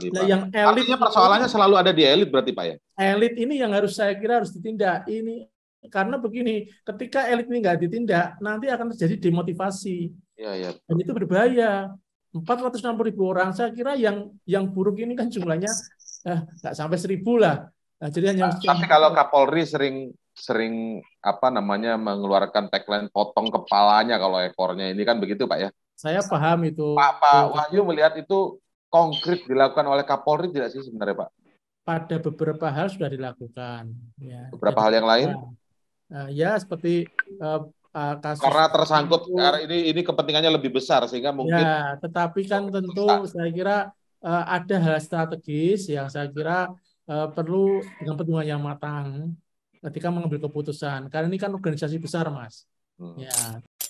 Nah, yang elit Artinya persoalannya selalu ada di elit berarti Pak ya. Elit ini yang harus saya kira harus ditindak. Ini karena begini, ketika elit ini nggak ditindak, nanti akan terjadi demotivasi. Ya, ya. Dan itu berbahaya. 460 ribu orang, saya kira yang yang buruk ini kan jumlahnya eh, nggak sampai seribu lah. Nah, jadi hanya nah, tapi kalau Kapolri sering sering apa namanya mengeluarkan tagline potong kepalanya kalau ekornya ini kan begitu Pak ya. Saya paham itu. Pak, Pak Wahyu melihat itu konkret dilakukan oleh Kapolri tidak sih sebenarnya Pak? Pada beberapa hal sudah dilakukan. Ya. Beberapa Jadi, hal yang lain? Uh, ya seperti uh, uh, kasus karena tersangkut itu, karena ini ini kepentingannya lebih besar sehingga ya, mungkin. Ya, tetapi kan tentu besar. saya kira uh, ada hal strategis yang saya kira uh, perlu dengan pertimbangan yang matang ketika mengambil keputusan karena ini kan organisasi besar mas. Hmm. Ya.